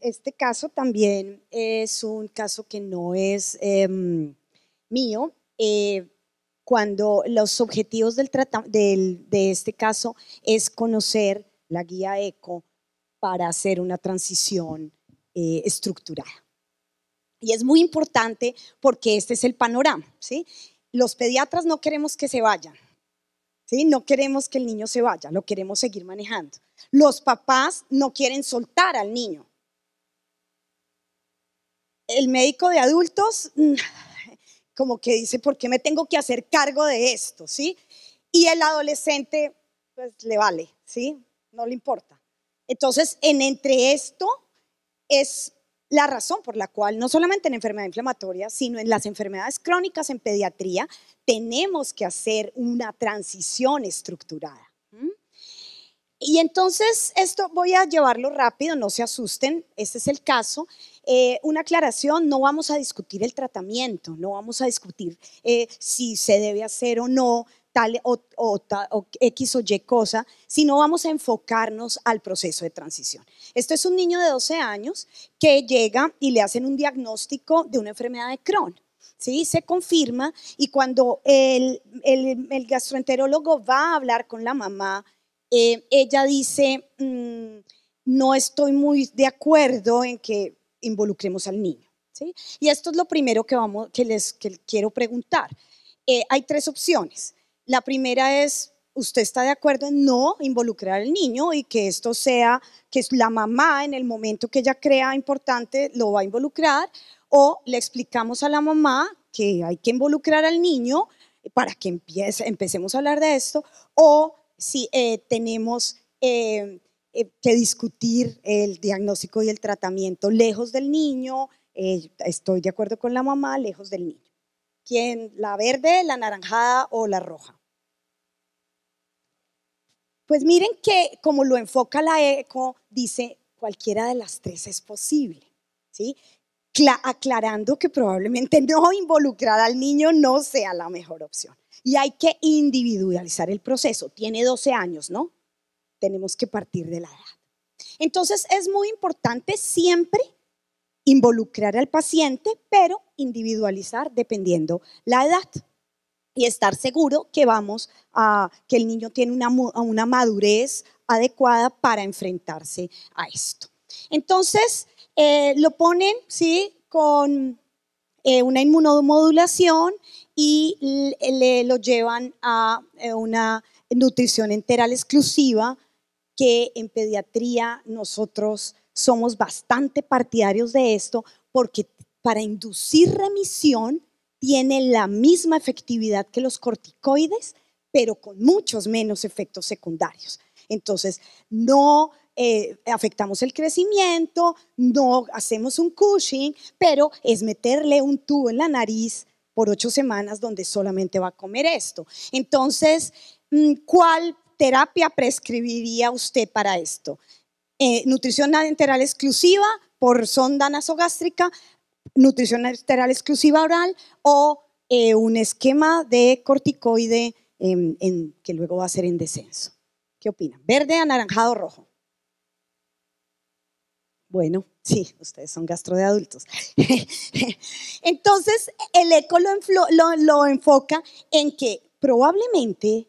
este caso también es un caso que no es em, mío. Eh, cuando los objetivos del, de este caso es conocer la guía ECO para hacer una transición eh, estructurada. Y es muy importante porque este es el panorama. ¿sí? Los pediatras no queremos que se vayan. ¿sí? No queremos que el niño se vaya, lo queremos seguir manejando. Los papás no quieren soltar al niño el médico de adultos mm, como que dice, ¿por qué me tengo que hacer cargo de esto? ¿Sí? Y el adolescente, pues le vale, ¿sí? No le importa. Entonces, en entre esto es la razón por la cual, no solamente en enfermedad inflamatoria, sino en las enfermedades crónicas en pediatría, tenemos que hacer una transición estructurada. Y entonces esto voy a llevarlo rápido, no se asusten, este es el caso. Eh, una aclaración, no vamos a discutir el tratamiento, no vamos a discutir eh, si se debe hacer o no tal o, o, o, X o Y cosa, sino vamos a enfocarnos al proceso de transición. Esto es un niño de 12 años que llega y le hacen un diagnóstico de una enfermedad de Crohn. ¿sí? Se confirma y cuando el gastroenterólogo va a hablar con la mamá eh, ella dice, mm, no estoy muy de acuerdo en que involucremos al niño. ¿sí? Y esto es lo primero que, vamos, que les quiero preguntar. Eh, hay tres opciones. La primera es, ¿usted está de acuerdo en no involucrar al niño y que esto sea, que la mamá en el momento que ella crea importante lo va a involucrar? O le explicamos a la mamá que hay que involucrar al niño para que empiece, empecemos a hablar de esto, o si eh, tenemos eh, eh, que discutir el diagnóstico y el tratamiento lejos del niño, estoy de acuerdo con la mamá, lejos del niño. ¿Quién? ¿La verde, la naranjada o la roja? Pues miren que como lo enfoca la ECO, dice cualquiera de las tres es posible. ¿sí? aclarando que probablemente no involucrar al niño no sea la mejor opción. Y hay que individualizar el proceso. Tiene 12 años, ¿no? Tenemos que partir de la edad. Entonces es muy importante siempre involucrar al paciente, pero individualizar dependiendo la edad y estar seguro que vamos a que el niño tiene una, una madurez adecuada para enfrentarse a esto. Entonces, eh, lo ponen, ¿sí? Con eh, una inmunomodulación y lo llevan a eh, una nutrición enteral exclusiva que en pediatría nosotros somos bastante partidarios de esto porque para inducir remisión tiene la misma efectividad que los corticoides, pero con muchos menos efectos secundarios. Entonces, no eh, afectamos el crecimiento, no hacemos un cushing, pero es meterle un tubo en la nariz por ocho semanas donde solamente va a comer esto. Entonces, mm, ¿cuál terapia prescribiría usted para esto? Eh, nutrición enteral exclusiva por sonda nasogástrica, nutrición enteral exclusiva oral o eh, un esquema de corticoide em, en, que luego va a ser en descenso. ¿Qué opina? ¿Verde, anaranjado, rojo? Bueno, sí, ustedes son gastro de adultos. Entonces, el eco lo, enfoca en que probablemente,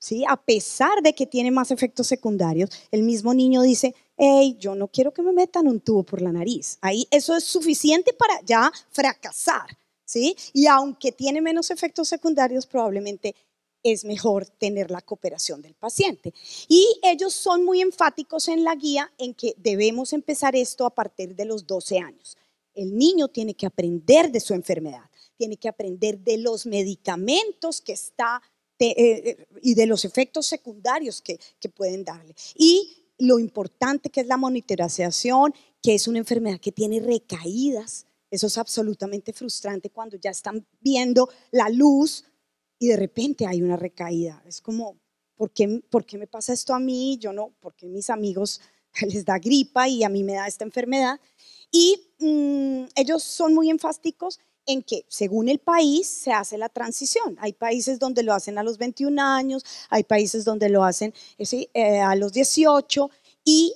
¿sí? a pesar de que tiene más efectos secundarios, el mismo niño dice, hey, yo no quiero que me metan un tubo por la nariz. Ahí eso es suficiente para ya fracasar. ¿sí? Y aunque tiene menos efectos secundarios, probablemente es mejor tener la cooperación del paciente. Y ellos son muy enfáticos en la guía en que debemos empezar esto a partir de los 12 años. El niño tiene que aprender de su enfermedad, tiene que aprender de los medicamentos que está eh, eh, y de los efectos secundarios que, que pueden darle. Y lo importante que es la monitorización, que es una enfermedad que tiene recaídas. Eso es absolutamente frustrante cuando ya están viendo la luz y de repente hay una recaída. Es como, ¿por qué, ¿por me pasa esto a mí? Yo no, porque mis amigos les da gripa y a mí me da esta enfermedad? Y mm, ellos son muy enfásticos en que según el país se hace la transición. Hay países donde lo hacen a los 21 años, hay países donde lo hacen eh, eh, a los 18 y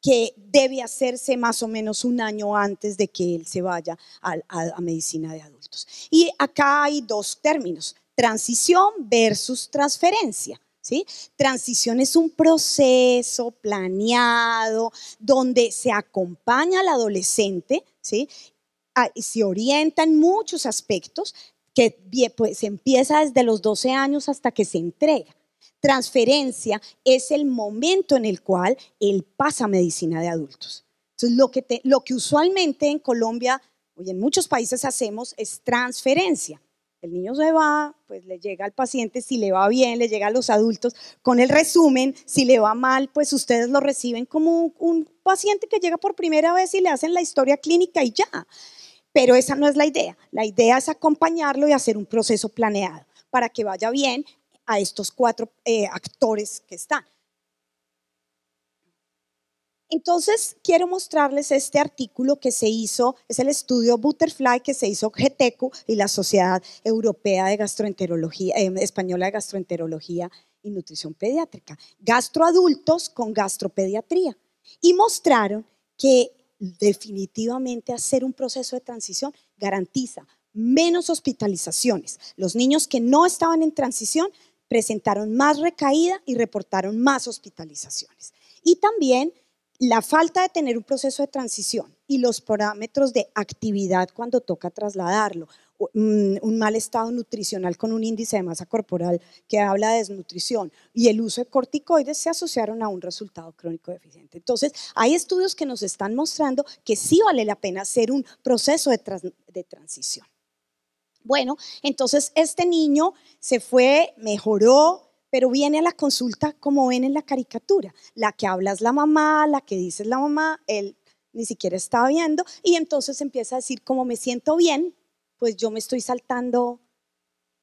que debe hacerse más o menos un año antes de que él se vaya a, a medicina de adultos. Y acá hay dos términos transición versus transferencia. ¿Sí? Transición es un proceso planeado donde se acompaña al adolescente, ¿sí? Ah, se orienta en muchos aspectos, que pues, empieza desde los 12 años hasta que se entrega. Transferencia es el momento en el cual él pasa a medicina de adultos. Entonces, lo que, lo que usualmente en Colombia y en muchos países hacemos es transferencia. El niño se va, pues le llega al paciente, si le va bien, le llega a los adultos con el resumen, si le va mal, pues ustedes lo reciben como un paciente que llega por primera vez y le hacen la historia clínica y ya. Pero esa no es la idea. La idea es acompañarlo y hacer un proceso planeado para que vaya bien a estos cuatro eh, actores que están. Entonces, quiero mostrarles este artículo que se hizo, es el estudio Butterfly que se hizo GTECU y la Sociedad Europea de Gastroenterología, em, Española de Gastroenterología y Nutrición Pediátrica, gastroadultos con gastropediatría. Y mostraron que definitivamente hacer un proceso de transición garantiza menos hospitalizaciones. Los niños que no estaban en transición presentaron más recaída y reportaron más hospitalizaciones. Y también la falta de tener un proceso de transición y los parámetros de actividad cuando toca trasladarlo, mm, un mal estado nutricional con un índice de masa corporal que habla de desnutrición y el uso de corticoides se asociaron a un resultado crónico deficiente. Entonces, hay estudios que nos están mostrando que sí vale la pena hacer un proceso de, de transición. Bueno, entonces este niño se fue, mejoró, pero viene a la consulta como ven en la caricatura. La que habla es la mamá, la que dice es la mamá, él ni siquiera está viendo y entonces empieza a decir, como me siento bien, pues yo me estoy saltando,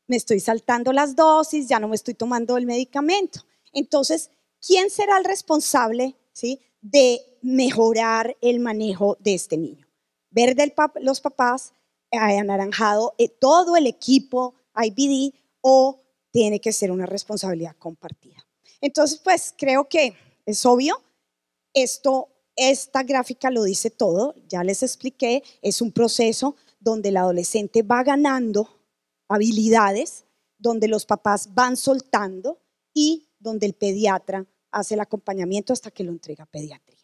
me estoy saltando las dosis, ya no me estoy tomando el medicamento. Entonces, ¿quién será el responsable ¿sí? de mejorar el manejo de este niño? Verde los papás, eh, anaranjado eh, todo el equipo IBD o tiene que ser una responsabilidad compartida. Entonces, pues creo que es obvio, esto, esta gráfica lo dice todo, ya les expliqué, es un proceso donde el adolescente va ganando habilidades, donde los papás van soltando y donde el pediatra hace el acompañamiento hasta que lo entrega a pediatría.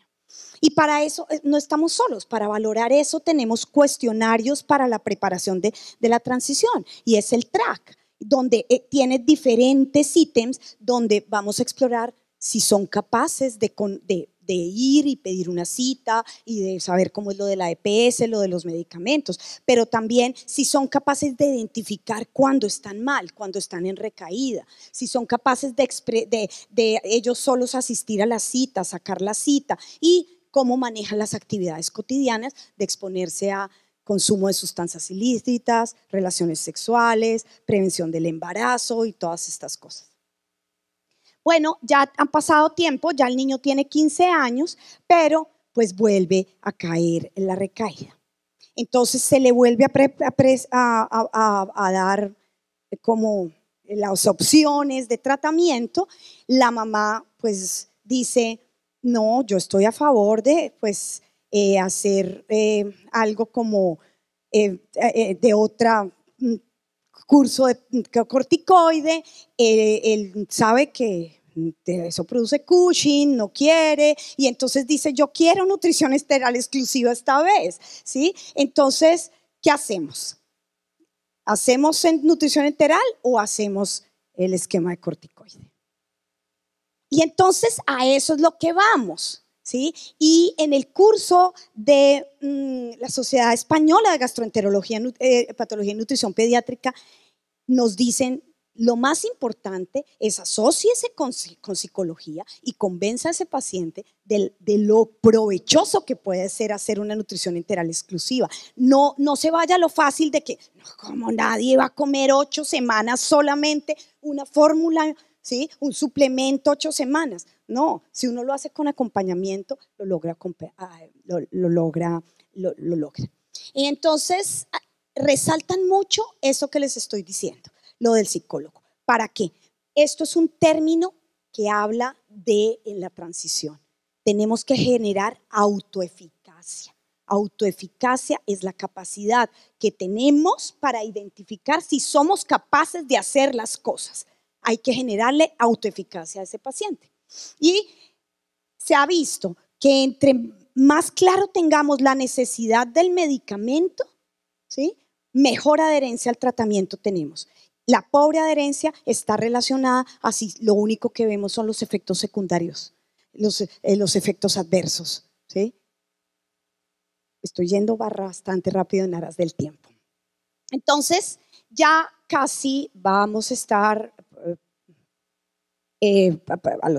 Y para eso eh, no estamos solos, para valorar eso tenemos cuestionarios para la preparación de, de la transición y es el track donde eh, tiene diferentes ítems donde vamos a explorar si son capaces de, ir y pedir una cita y de saber cómo es lo de la EPS, lo de los medicamentos, pero también si son capaces de identificar cuando están mal, cuando están en recaída, si son capaces de ellos solos asistir a la cita, sacar la cita y cómo manejan las actividades cotidianas de exponerse a consumo de sustancias ilícitas, relaciones sexuales, prevención del embarazo y todas estas cosas. Bueno, ya han pasado tiempo, ya el niño tiene 15 años, pero pues vuelve a caer en la recaída. Entonces se le vuelve a, a dar como las opciones de tratamiento. La mamá pues dice, no, yo estoy a favor de pues eh, hacer eh, algo como eh, de otro mm, curso de mm, corticoide, él sabe que mm, eso produce Cushing, no quiere, y entonces dice, yo quiero nutrición esteral exclusiva esta vez, ¿sí? Entonces, ¿qué hacemos? ¿Hacemos nutrición enteral o hacemos el esquema de corticoide? Y entonces a eso es lo que vamos. ¿sí? Y en el curso de mm, la Sociedad Española de Gastroenterología, eh, Patología y Nutrición Pediátrica, nos dicen lo más importante es asóciese con, psicología y convenza a ese paciente de, lo provechoso que puede ser hacer una nutrición enteral exclusiva. No, se vaya a lo fácil de que, como nadie va a comer ocho semanas solamente una fórmula, ¿sí? un suplemento ocho semanas. No, si uno lo hace con acompañamiento, lo logra. Ah, lo, logra, Y entonces ah, resaltan mucho eso que les estoy diciendo, lo del psicólogo. ¿Para qué? Esto es un término que habla de la transición. Tenemos que generar autoeficacia. Autoeficacia es la capacidad que tenemos para identificar si somos capaces de hacer las cosas. Hay que generarle autoeficacia a ese paciente. Y se ha visto que entre más claro tengamos la necesidad del medicamento, ¿sí? mejor adherencia al tratamiento tenemos. La pobre adherencia está relacionada a si lo único que vemos son los efectos secundarios, los, eh, efectos adversos. ¿sí? Estoy yendo bastante rápido en aras del tiempo. Entonces, ya casi vamos a estar eh,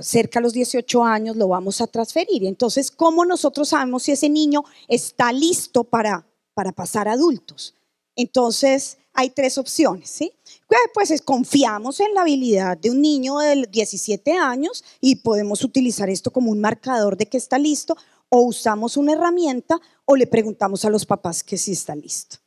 cerca a los 18 años lo vamos a transferir. Entonces, ¿cómo nosotros sabemos si ese niño está listo para, para pasar a adultos? Entonces, hay tres opciones, ¿sí? Pues, pues es confiamos en la habilidad de un niño de 17 años y podemos utilizar esto como un marcador de que está listo o usamos una herramienta o le preguntamos a los papás que si está listo.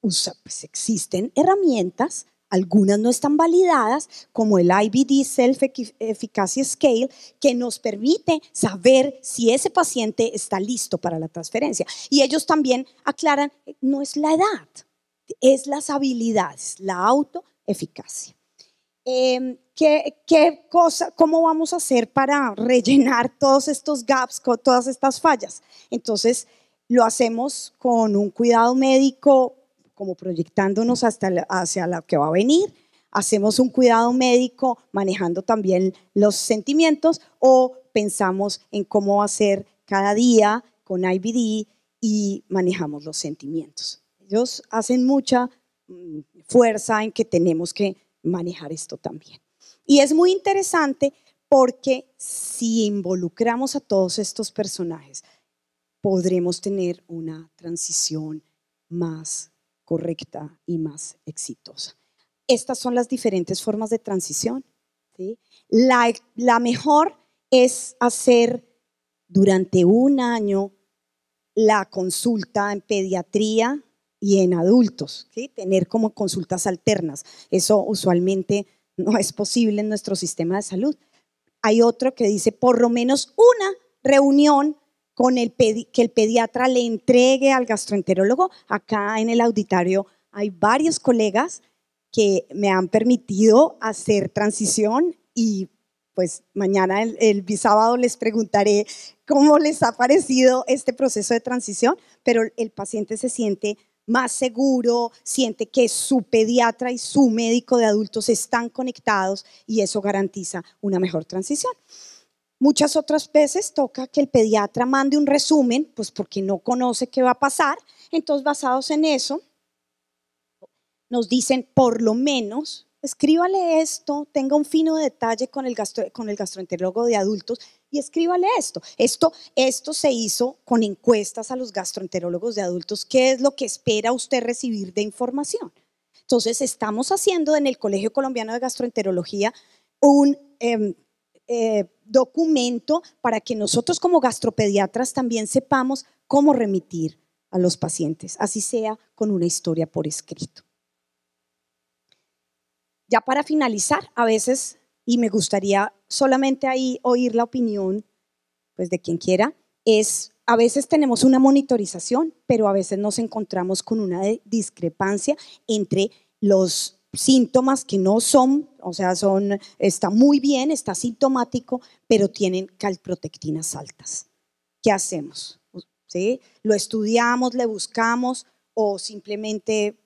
pues existen herramientas algunas no están validadas, como el IBD Self Efficacy Scale, que nos permite saber si ese paciente está listo para la transferencia. Y ellos también aclaran, no es la edad, es las habilidades, la autoeficacia. Em, ¿qué, cosa, ¿Cómo vamos a hacer para rellenar todos estos gaps, todas estas fallas? Entonces, lo hacemos con un cuidado médico como proyectándonos hasta hacia lo que va a venir, hacemos un cuidado médico manejando también los sentimientos o pensamos en cómo hacer cada día con IBD y manejamos los sentimientos. Ellos hacen mucha mm, fuerza en que tenemos que manejar esto también. Y es muy interesante porque si involucramos a todos estos personajes, podremos tener una transición más correcta y más exitosa. Estas son las diferentes formas de transición. La, mejor es hacer durante un año la consulta en pediatría y en adultos, tener como consultas alternas. Eso usualmente no es posible en nuestro sistema de salud. Hay otro que dice por lo menos una reunión el que el pediatra le entregue al gastroenterólogo. Acá en el auditorio hay varios colegas que me han permitido hacer transición y pues mañana el, el les preguntaré cómo les ha parecido este proceso de transición, pero el paciente se siente más seguro, siente que su pediatra y su médico de adultos están conectados y eso garantiza una mejor transición. Muchas otras veces toca que el pediatra mande un resumen, pues porque no conoce qué va a pasar. Entonces, basados en eso, nos dicen, por lo menos, escríbale esto, tenga un fino detalle con el, con el gastroenterólogo de adultos y escríbale esto. esto. Esto se hizo con encuestas a los gastroenterólogos de adultos, qué es lo que espera usted recibir de información. Entonces, estamos haciendo en el Colegio Colombiano de Gastroenterología un... Em, eh, documento para que nosotros como gastropediatras también sepamos cómo remitir a los pacientes, así sea con una historia por escrito. Ya para finalizar, a veces, y me gustaría solamente ahí oír la opinión pues de quien quiera, es a veces tenemos una monitorización, pero a veces nos encontramos con una discrepancia entre los síntomas que no son, o sea, son, está muy bien, está sintomático, pero tienen calprotectinas altas. ¿Qué hacemos? ¿Lo estudiamos, le buscamos o simplemente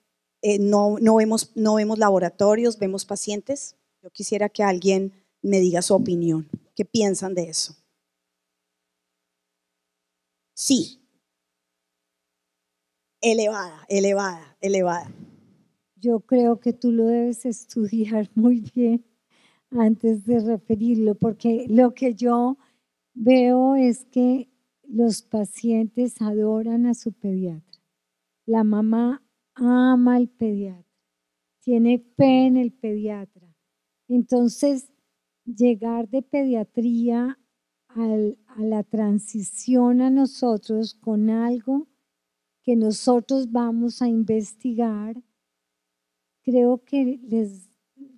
eh, no, no, vemos, no vemos laboratorios, vemos pacientes? Yo quisiera que alguien me diga su opinión. ¿Qué piensan de eso? Sí. Elevada, elevada, elevada yo creo que tú lo debes estudiar muy bien antes de referirlo, porque lo que yo veo es que los pacientes adoran a su pediatra. La mamá ama al pediatra, tiene fe en el pediatra. Entonces, llegar de pediatría a la transición a nosotros con algo que nosotros vamos a investigar creo que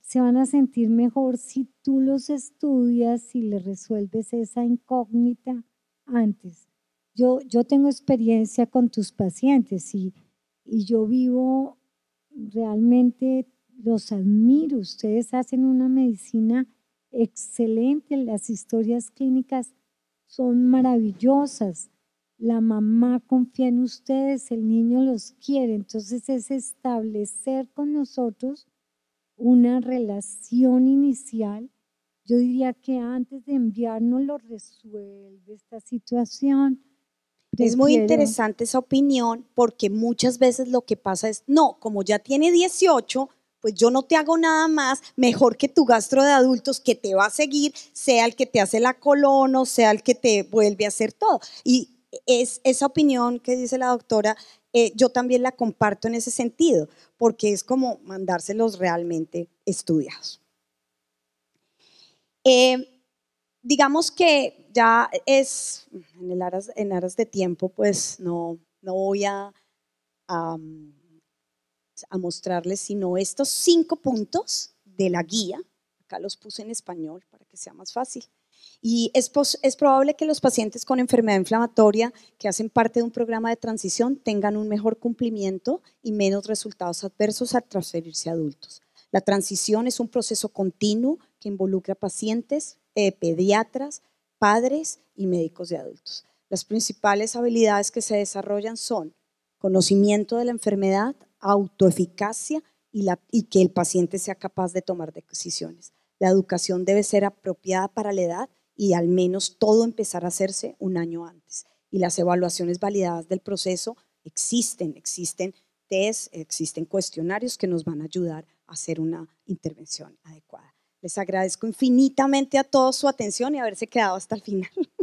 se van a sentir mejor si tú los estudias y le resuelves esa incógnita antes. Yo, yo tengo experiencia con tus pacientes y, y yo vivo realmente, los admiro, ustedes hacen una medicina excelente, las historias clínicas son maravillosas la mamá confía en ustedes, el niño los quiere. Entonces es establecer con nosotros una relación inicial. Yo diría que antes de enviarnos lo resuelve esta situación. Es muy interesante esa opinión porque muchas veces lo que pasa es, no, como ya tiene 18, pues yo no te hago nada más, mejor que tu gastro de adultos que te va a seguir, sea el que te hace la colono, sea el que te vuelve a hacer todo. Y es esa opinión que dice la doctora, eh, yo también la comparto en ese sentido, porque es como mandárselos realmente estudiados. Eh, digamos que ya es, en, el aras, en aras de tiempo, pues no, voy a mostrarles sino estos cinco puntos de la guía, acá los puse en español para que sea más fácil. Y es, probable que los pacientes con enfermedad inflamatoria que hacen parte de un programa de transición tengan un mejor cumplimiento y menos resultados adversos al transferirse a adultos. La transición es un proceso continuo que involucra pacientes, eh, pediatras, padres y médicos de adultos. Las principales habilidades que se desarrollan son conocimiento de la enfermedad, autoeficacia y, y que el paciente sea capaz de tomar decisiones. La educación debe ser apropiada para la edad y al menos todo empezar a hacerse un año antes. Y las evaluaciones validadas del proceso existen, existen test, existen cuestionarios que nos van a ayudar a hacer una intervención adecuada. Les agradezco infinitamente a todos su atención y haberse quedado hasta el final.